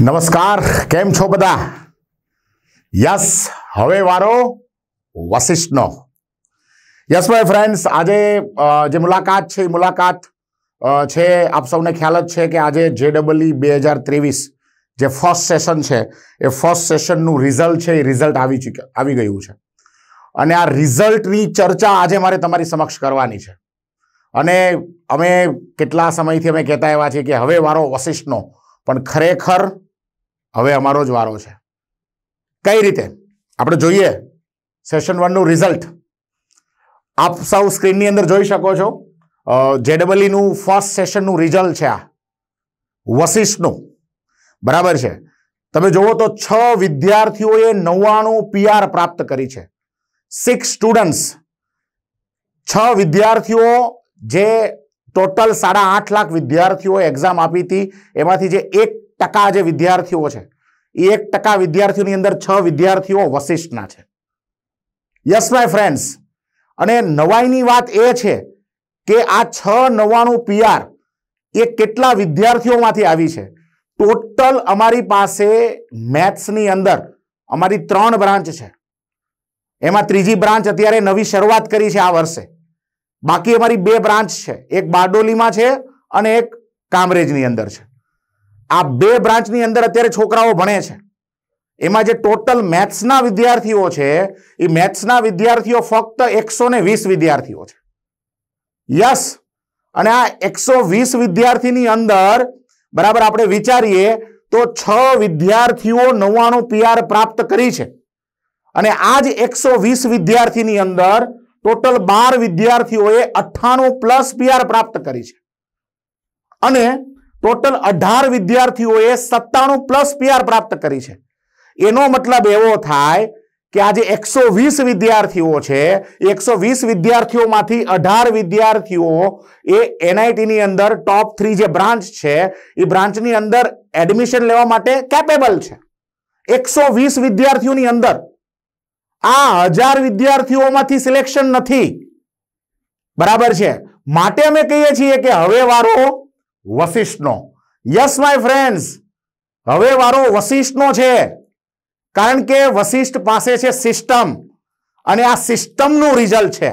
નમસ્કાર કેમ છો બધા યસ હવે વારો વશિષ્ઠનો યસ માય ફ્રેન્ડ્સ આજે જે મુલાકાત છે એ મુલાકાત છે આપ સૌને ખ્યાલ જ છે કે આજે જેડબલઈ બે હજાર ત્રેવીસ જે ફર્સ્ટ સેશન છે એ ફર્સ્ટ સેશનનું રિઝલ્ટ છે એ રિઝલ્ટ આવી ચૂક્યા આવી ગયું છે અને આ રિઝલ્ટની ચર્ચા આજે મારે તમારી સમક્ષ કરવાની છે અને અમે કેટલા સમયથી અમે કહેતા એવા છીએ કે હવે વારો વશિષ્ઠનો પણ ખરેખર હવે અમારો જ વારો છે કઈ રીતે આપણે જોઈએ સેશન વનનું રિઝલ્ટ આપ સૌ સ્ક્રીનની અંદર જોઈ શકો છો જેડબલઈનું ફર્સ્ટ સેશનનું રિઝલ્ટ છે આ વશિષ્ઠનું બરાબર છે તમે જુઓ તો છ વિદ્યાર્થીઓએ નવ્વાણું પીઆર પ્રાપ્ત કરી છે સિક્સ સ્ટુડન્ટ્સ છ વિદ્યાર્થીઓ જે ટોટલ સાડા આઠ લાખ વિદ્યાર્થીઓએ એક્ઝામ આપી હતી એમાંથી જે એક ટકા જે વિદ્યાર્થીઓ છે એ એક ટકા વિદ્યાર્થીઓની અંદર છ વિદ્યાર્થીઓ વશિષ્ઠના છે યસ માય ફ્રેન્ડ્સ અને નવાઈની વાત એ છે કે આ છ નવ્વાણું પીઆર એ કેટલા વિદ્યાર્થીઓમાંથી આવી છે ટોટલ અમારી પાસે મેથ્સની અંદર અમારી ત્રણ બ્રાન્ચ છે એમાં ત્રીજી બ્રાન્ચ અત્યારે નવી શરૂઆત કરી છે આ વર્ષે બાકી અમારી બે બ્રાન્ચ છે એક બારડોલીમાં છે અને એક કામરેજની અંદર છે આ બે બ્રાન્ચની અંદર અત્યારે છોકરાઓ ભણે છે એમાં જે ટોટલ મેથ્સના વિદ્યાર્થીઓ છે એ મેથ્સના વિદ્યાર્થીઓ ફક્ત એકસો વીસ વિદ્યાર્થીઓ છે યસ અને આ એકસો વીસ વિદ્યાર્થીની અંદર બરાબર આપણે વિચારીએ તો છ વિદ્યાર્થીઓ નવ્વાણું પીઆર પ્રાપ્ત કરી છે અને આ જ એકસો વીસ વિદ્યાર્થીની અંદર ટોટલ બાર વિદ્યાર્થીઓએ અઠ્ઠાણું પ્લસ પીઆર પ્રાપ્ત કરી છે અને ટોટલ અઢાર વિદ્યાર્થીઓએ સત્તાણું પ્લસ પીઆર પ્રાપ્ત કરી છે એનો મતલબ એવો થાય કે આજે એકસો વીસ વિદ્યાર્થીઓ છે એકસો વીસ વિદ્યાર્થીઓમાંથી અઢાર વિદ્યાર્થીઓ એ એનઆઈટીની અંદર ટોપ થ્રી જે બ્રાન્ચ છે એ બ્રાન્ચની અંદર એડમિશન લેવા માટે કેપેબલ છે એકસો વીસ વિદ્યાર્થીઓની અંદર આ હજાર વિદ્યાર્થીઓમાંથી સિલેક્શન નથી બરાબર છે માટે અમે કહીએ છીએ કે હવે વારો વશિષ્ઠનો યસ માય ફ્રેન્ડ્સ હવે વારો વશિષ્ઠનો છે કારણ કે વશિષ્ઠ પાસે છે સિસ્ટમ અને આ સિસ્ટમનું રિઝલ્ટ છે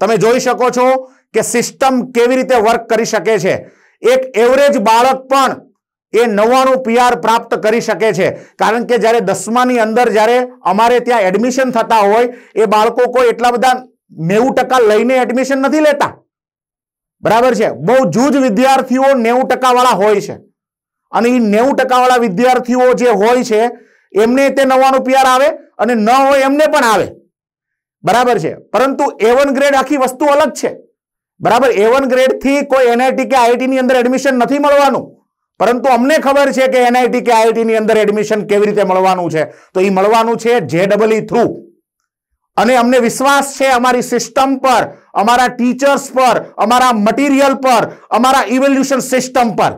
તમે જોઈ શકો છો કે સિસ્ટમ કેવી રીતે વર્ક કરી શકે છે એક એવરેજ બાળક પણ એ નવ્વાણું પીઆર પ્રાપ્ત કરી શકે છે કારણ કે જ્યારે દસમાની અંદર જ્યારે અમારે ત્યાં એડમિશન થતા હોય એ બાળકો કોઈ એટલા બધા નેવું ટકા લઈને એડમિશન નથી લેતા બરાબર છે બહુ જૂજ વિદ્યાર્થીઓ નેવું ટકાવાળા હોય છે અને એ નેવું ટકાવાળા વિદ્યાર્થીઓ જે હોય છે એમને તે નવાનું પીઆર આવે અને ન હોય એમને પણ આવે બરાબર છે પરંતુ એવન ગ્રેડ આખી વસ્તુ અલગ છે બરાબર એવન ગ્રેડથી કોઈ એનઆઈટી કે આઈઆઈટીની અંદર એડમિશન નથી મળવાનું પરંતુ અમને ખબર છે કે એનઆઈટી કે આઈઆઈટીની અંદર એડમિશન કેવી રીતે મળવાનું છે તો એ મળવાનું છે જે ડબલ થ્રુ અને અમને વિશ્વાસ છે અમારી સિસ્ટમ પર અમારા ટીચર્સ પર અમારા મટીરિયલ પર અમારા ઇવોલ્યુશન સિસ્ટમ પર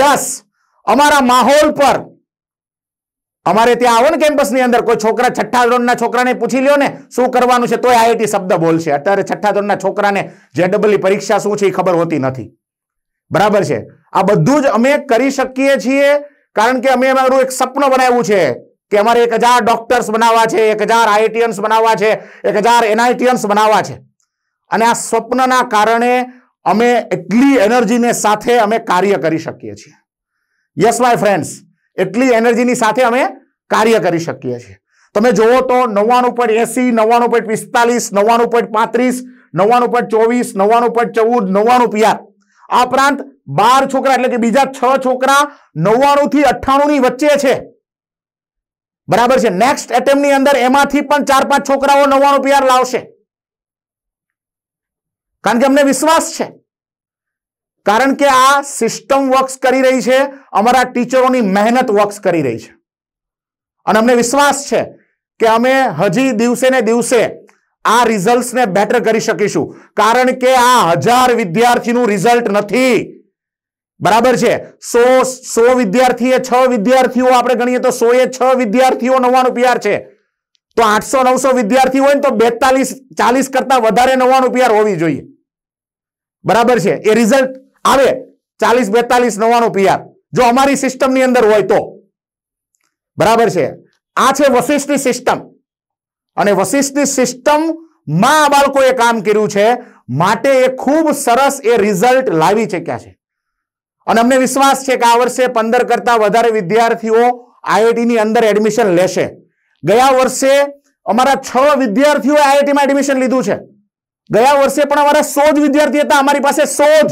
યસ અમારા માહોલ પર અમારે ત્યાં આવો ને કેમ્પસની અંદર કોઈ છોકરા છઠ્ઠા ધોરણના છોકરાને પૂછી લ્યો ને શું કરવાનું છે તોય આઈઆઈટી શબ્દ બોલશે અત્યારે છઠ્ઠા ધોરણના છોકરાને જેડબલની પરીક્ષા શું છે એ ખબર હોતી નથી બરાબર છે આ બધું જ અમે કરી શકીએ છીએ કારણ કે અમે અમારું એક સપનું બનાવ્યું છે કે અમારે એક હજાર ડોક્ટર્સ બનાવવા છે એક હજાર આઈટીએન્સ બનાવવા છે એક હજાર એનઆઈટીએન્સ બનાવવા છે અને આ સ્વપ્નના કારણે અમે એટલી એનર્જીને સાથે અમે કાર્ય કરી શકીએ છીએ યસ માય ફ્રેન્ડ્સ એટલી એનર્જીની સાથે અમે કાર્ય કરી શકીએ છીએ તમે જુઓ તો નવ્વાણું પોઈન્ટ એસી નવ્વાણું પોઈન્ટ પિસ્તાલીસ નવ્વાણું પોઈન્ટ પાંત્રીસ નવ્વાણું પોઈન્ટ ચોવીસ નવ્વાણું પોઈન્ટ ચૌદ નવ્વાણું પિયાર આ ઉપરાંત બાર છોકરા એટલે કે બીજા છ છોકરા નવ્વાણું થી અઠ્ઠાણું ની વચ્ચે છે બરાબર છે નેક્સ્ટ એટેમ્પની અંદર એમાંથી પણ ચાર પાંચ છોકરાઓ નવ્વાણું પીઆર લાવશે કારણ કે અમને વિશ્વાસ છે કારણ કે આ સિસ્ટમ વર્ક્સ કરી રહી છે અમારા ટીચરોની મહેનત વર્ક્સ કરી રહી છે અને અમને વિશ્વાસ છે કે અમે હજી દિવસે ને દિવસે આ રિઝલ્ટને બેટર કરી શકીશું કારણ કે આ હજાર વિદ્યાર્થીનું રિઝલ્ટ નથી બરાબર છે સો સો વિદ્યાર્થીએ છ વિદ્યાર્થીઓ આપણે ગણીએ તો સો એ છ વિદ્યાર્થીઓ નવ્વાણું પીઆર છે તો આઠસો નવસો વિદ્યાર્થી હોય ને તો બેતાલીસ ચાલીસ કરતા વધારે નવ્વાણું પીઆર હોવી જોઈએ બરાબર છે એ રિઝલ્ટ આવે ચાલીસ બેતાલીસ નવ્વાણું પીઆર જો અમારી સિસ્ટમની અંદર હોય તો બરાબર છે આ છે વશિષ્ઠની સિસ્ટમ અને વશિષ્ઠની સિસ્ટમમાં આ બાળકોએ કામ કર્યું છે માટે એ ખૂબ સરસ એ રિઝલ્ટ લાવી છે છે અને અમને વિશ્વાસ છે કે આ વર્ષે પંદર કરતાં વધારે વિદ્યાર્થીઓ આઈઆઈટીની અંદર એડમિશન લેશે ગયા વર્ષે અમારા છ વિદ્યાર્થીઓએ આઈઆઈટીમાં એડમિશન લીધું છે ગયા વર્ષે પણ અમારા સો જ વિદ્યાર્થી હતા અમારી પાસે સો જ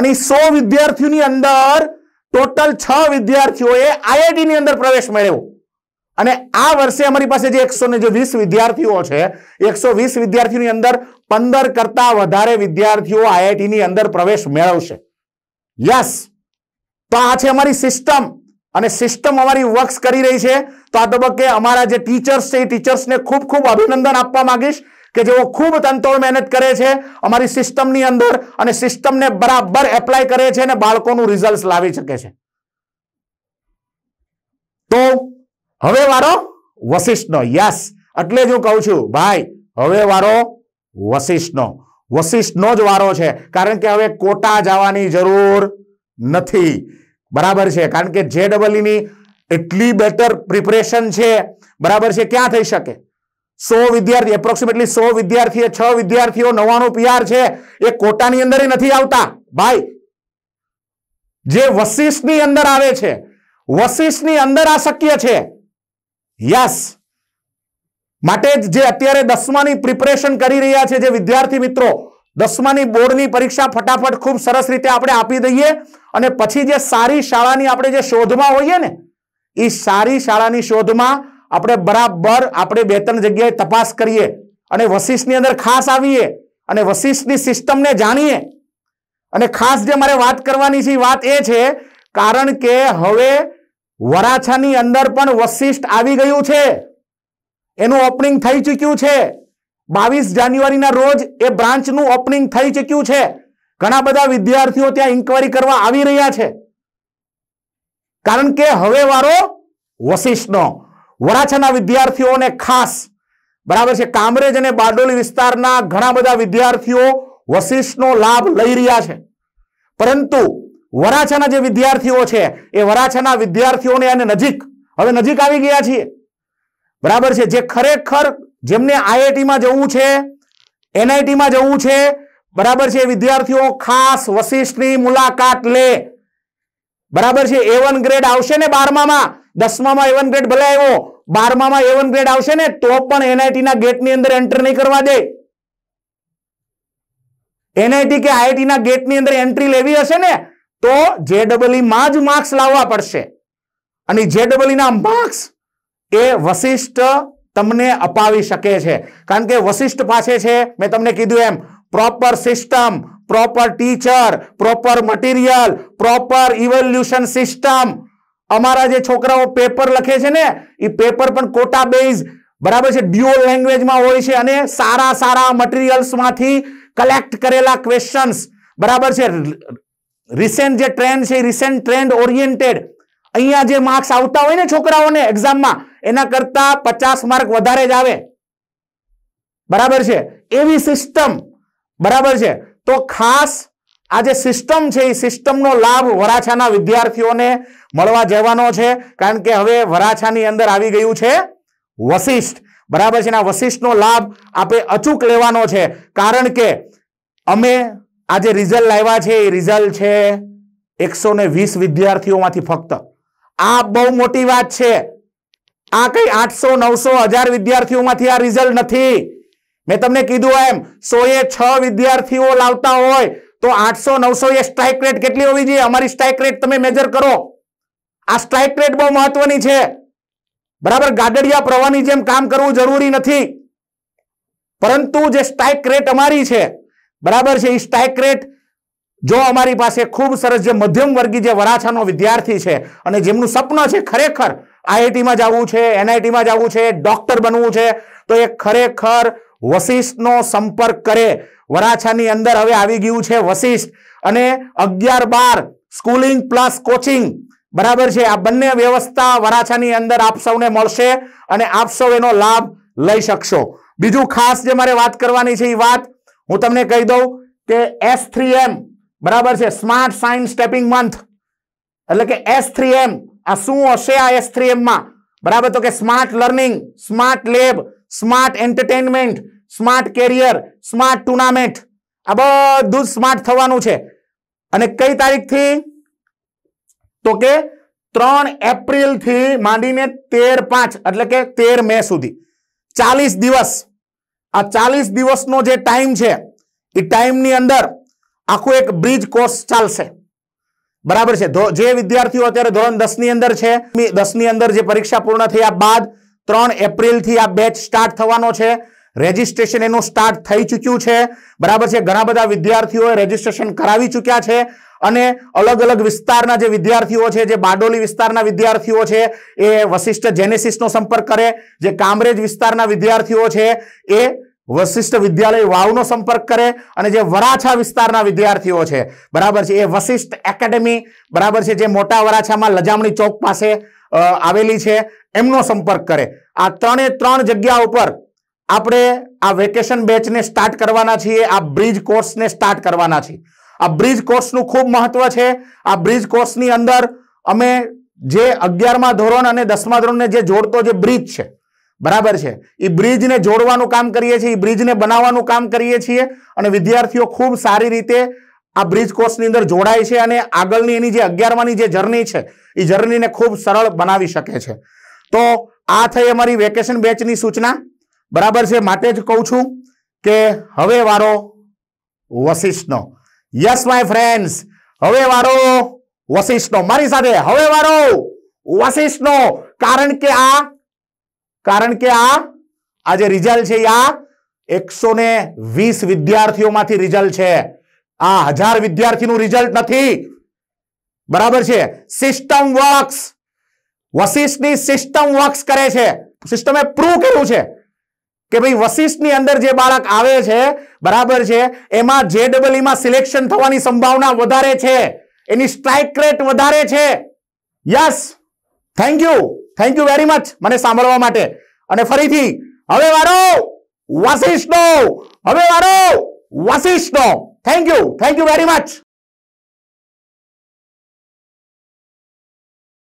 અને સો વિદ્યાર્થીઓની અંદર ટોટલ છ વિદ્યાર્થીઓએ આઈઆઈટીની અંદર પ્રવેશ મેળવ્યો અને આ વર્ષે અમારી પાસે જે એકસો ને જે વીસ વિદ્યાર્થીઓ છે એકસો વીસ વિદ્યાર્થીઓની અંદર પંદર કરતાં વધારે વિદ્યાર્થીઓ આઈઆઈટીની અંદર પ્રવેશ મેળવશે યસ તો આ છે અમારી સિસ્ટમ અને સિસ્ટમ અમારી વર્ક્સ કરી રહી છે તો આ તબક્કે અમારા જે ટીચર્સ છે એ ટીચર્સને ખૂબ ખૂબ અભિનંદન આપવા માંગીશ કે જેઓ ખૂબ તનતોડ મહેનત કરે છે અમારી સિસ્ટમની અંદર અને સિસ્ટમને બરાબર એપ્લાય કરે છે અને બાળકોનું રિઝલ્ટ લાવી શકે છે તો હવે વારો વશિષ્ઠનો યસ એટલે જ હું કહું છું ભાઈ હવે વારો વશિષ્ઠનો વશિષ્ઠનો જ વારો છે કારણ કે હવે કોટા જવાની જરૂર નથી બરાબર છે કારણ કે જે ડબલઈની એટલી બેટર પ્રિપરેશન છે બરાબર છે ક્યાં થઈ શકે સો વિદ્યાર્થી એપ્રોક્સિમેટલી સો વિદ્યાર્થીઓ છ વિદ્યાર્થીઓ નવાણું પીઆર છે એ કોટાની અંદર નથી આવતા ભાઈ જે વશિષ્ઠની અંદર આવે છે વશિષ્ઠની અંદર આ શક્ય છે યસ માટે જે અત્યારે દસમાની પ્રિપરેશન કરી રહ્યા છે જે વિદ્યાર્થી મિત્રો દસમાની બોર્ડની પરીક્ષા ફટાફટ ખૂબ સરસ રીતે આપણે આપી દઈએ અને પછી જે સારી શાળાની આપણે જે શોધમાં હોઈએ ને એ સારી શાળાની શોધમાં આપણે બરાબર આપણે બે ત્રણ જગ્યાએ તપાસ કરીએ અને વશિષ્ઠની અંદર ખાસ આવીએ અને વશિષ્ઠની સિસ્ટમને જાણીએ અને ખાસ જે મારે વાત કરવાની છે વાત એ છે કારણ કે હવે વરાછાની અંદર પણ વશિષ્ઠ આવી ગયું છે એનું ઓપનિંગ થઈ ચૂક્યું છે બાવીસ જાન્યુઆરીના રોજ એ બ્રાન્ચનું ઓપનિંગ થઈ ચૂક્યું છે ઘણા બધા વિદ્યાર્થીઓ ત્યાં ઇન્કવાયરી કરવા આવી રહ્યા છે કારણ કે હવે વારો વશિષ્ઠનો વરાછાના વિદ્યાર્થીઓને ખાસ બરાબર છે કામરેજ અને બારડોલી વિસ્તારના ઘણા બધા વિદ્યાર્થીઓ વશિષ્ઠનો લાભ લઈ રહ્યા છે પરંતુ વરાછાના જે વિદ્યાર્થીઓ છે એ વરાછાના વિદ્યાર્થીઓને અને નજીક હવે નજીક આવી ગયા છીએ બરાબર છે જે ખરેખર જેમને આઈઆઈટીમાં જવું છે એનઆઈટીમાં જવું છે બરાબર છે વિદ્યાર્થીઓ ખાસ વશિષ્ઠની મુલાકાત લે બરાબર છે એવન ગ્રેડ આવશે ને બારમામાં દસમામાં એવન ગ્રેડ ભલે આવ્યો બારમામાં એવન ગ્રેડ આવશે ને તો પણ એનઆઈટીના ગેટની અંદર એન્ટર નહીં કરવા દે એનઆઈટી કે આઈઆઈટીના ગેટની અંદર એન્ટ્રી લેવી હશે ને તો જેડબલઈમાં e જ માર્ક્સ લાવવા પડશે અને જેડબલઈના e માર્ક્સ એ વશિષ્ઠ તમને અપાવી શકે છે કારણ કે વશિષ્ઠ પાસે છે મેં તમને કીધું એમ proper system proper teacher proper material proper evolution system અમારા જે છોકરાઓ પેપર લખે છે ને એ પેપર પણ કોટા બેઝ બરાબર છે ડ્યુઅલ લેંગ્વેજમાં હોય છે અને સારા સારા મટીરિયલ્સમાંથી કલેક્ટ કરેલા ક્વેશ્ચન્સ બરાબર છે રિસેન્ટ જે ટ્રેન્ડ છે રિસેન્ટ ટ્રેન્ડ ઓરિએન્ટેડ અહીંયા જે માર્ક્સ આવતા હોય ને છોકરાઓને એક્ઝામમાં એના કરતા પચાસ માર્ક વધારે જ આવે બરાબર છે એવી સિસ્ટમ બરાબર છે તો ખાસ આ જે સિસ્ટમ છે એ સિસ્ટમનો લાભ વરાછાના વિદ્યાર્થીઓને મળવા જવાનો છે કારણ કે હવે વરાછાની અંદર આવી ગયું છે વશિષ્ઠ બરાબર છે આ વશિષ્ઠનો લાભ આપણે અચૂક લેવાનો છે કારણ કે અમે આ જે રિઝલ્ટ લાવ્યા છે એ રિઝલ્ટ છે એકસો વિદ્યાર્થીઓમાંથી ફક્ત આ બહુ મોટી વાત છે આ કઈ આઠસો નવસો હજાર વિદ્યાર્થીઓમાંથી આ રિઝલ્ટ નથી મેં તમને કીધું એમ સો એ છ વિદ્યાર્થીઓ લાવતા હોય તો આઠસો નવસો એ સ્ટ્રાઇક રેટ કેટલી હોવી જોઈએ અમારી સ્ટ્રાઇક રેટ તમે મેજર કરો આ સ્ટ્રાઇક રેટ બહુ મહત્વની છે બરાબર ગાડડિયા પ્રવાહની જેમ કામ કરવું જરૂરી નથી પરંતુ જે સ્ટ્રાઇક રેટ અમારી છે બરાબર છે એ સ્ટ્રાઇક રેટ જો અમારી પાસે ખૂબ સરસ જે મધ્યમ વર્ગી જે વરાછાનો વિદ્યાર્થી છે અને જેમનું સપનું છે ખરેખર આઈઆઈટીમાં જવું છે એનઆઈટીમાં જવું છે ડોક્ટર બનવું છે તો એ ખરેખર વશિષ્ઠનો સંપર્ક કરે વરાછાની અંદર હવે આવી ગયું છે વશિષ્ઠ અને અગિયાર બાર સ્કૂલિંગ પ્લસ કોચિંગ બરાબર છે આ બંને વ્યવસ્થા વરાછાની અંદર આપ સૌને મળશે અને આપ સૌ એનો લાભ લઈ શકશો બીજું ખાસ જે મારે વાત કરવાની છે એ વાત હું તમને કહી દઉં કે એસ બરાબર છે સ્માર્ટ સાયન્સ સ્ટેપિંગ મંથ એટલે કે એસ આ શું હશે આ એસ થ્રી એમમાં બરાબર તો કે smart learning smart lab smart entertainment smart career smart tournament આ બધું સ્માર્ટ થવાનું છે અને કઈ તારીખથી તો કે ત્રણ એપ્રિલથી માંડીને તેર પાંચ એટલે કે તેર મે સુધી ચાલીસ દિવસ આ ચાલીસ દિવસનો જે ટાઈમ છે એ ટાઈમની અંદર આખું એક બ્રિજ કોર્સ ચાલશે બરાબર છે જે વિદ્યાર્થીઓ અત્યારે ધોરણ દસ ની અંદર છે દસ ની અંદર જે પરીક્ષા પૂર્ણ થયા બાદ ત્રણ એપ્રિલથી આ બેચ સ્ટાર્ટ થવાનો છે રજીસ્ટ્રેશન એનું સ્ટાર્ટ થઈ ચૂક્યું છે બરાબર છે ઘણા બધા વિદ્યાર્થીઓએ રજીસ્ટ્રેશન કરાવી ચૂક્યા છે અને અલગ અલગ વિસ્તારના જે વિદ્યાર્થીઓ છે જે બારડોલી વિસ્તારના વિદ્યાર્થીઓ છે એ વશિષ્ઠ જેનેસિસનો સંપર્ક કરે જે કામરેજ વિસ્તારના વિદ્યાર્થીઓ છે એ વશિષ્ઠ વિદ્યાલય વાવનો સંપર્ક કરે અને જે વરાછા વિસ્તારના વિદ્યાર્થીઓ છે બરાબર છે એ વશિષ્ઠ એકેડેમી બરાબર છે જે મોટા વરાછામાં લજામણી ચોક પાસે આવેલી છે એમનો સંપર્ક કરે આ ત્રણે ત્રણ જગ્યા ઉપર આપણે આ વેકેશન બેચને સ્ટાર્ટ કરવાના છીએ આ બ્રિજ કોર્સને સ્ટાર્ટ કરવાના છીએ આ બ્રિજ કોર્સનું ખૂબ મહત્વ છે આ બ્રિજ કોર્સની અંદર અમે જે અગિયારમા ધોરણ અને દસમા ધોરણને જે જોડતો જે બ્રિજ છે બરાબર છે એ બ્રિજને જોડવાનું કામ કરીએ છીએ એ બ્રિજને બનાવવાનું કામ કરીએ છીએ અને વિદ્યાર્થીઓ ખૂબ સારી રીતે આ બ્રિજ કોર્સની અંદર જોડાય છે અને આગળની એની જે અગિયારમાની જે જર્ની છે એ જર્નીને ખૂબ સરળ બનાવી શકે છે તો આ થઈ અમારી વેકેશન બેચની સૂચના બરાબર છે માટે જ કહું છું કે હવે વારો વશિષ્ઠનો યસ માય ફ્રેન્ડ્સ હવે વારો વશિષ્ઠનો મારી સાથે હવે વારો વશિષ્ઠનો કારણ કે આ કારણ કે આ આજે રિઝલ્ટ છે આ એકસો ને વીસ વિદ્યાર્થીઓમાંથી રિઝલ્ટ છે આ હજાર વિદ્યાર્થીનું રિઝલ્ટ નથી બરાબર છે સિસ્ટમ વર્ક્સ વશિષ્ઠની સિસ્ટમ વર્ક્સ કરે છે સિસ્ટમે પ્રૂવ કર્યું છે કે ભાઈ વશિષ્ઠની અંદર જે બાળક આવે છે બરાબર છે એમાં જે ડબલઈમાં સિલેક્શન થવાની સંભાવના વધારે છે એની સ્ટ્રાઇક રેટ વધારે છે yes thank you thank you very much મને સાંભળવા માટે અને ફરીથી હવે વારો વાસિષ્ઠ હવે વારો Vasishth thank you thank you very much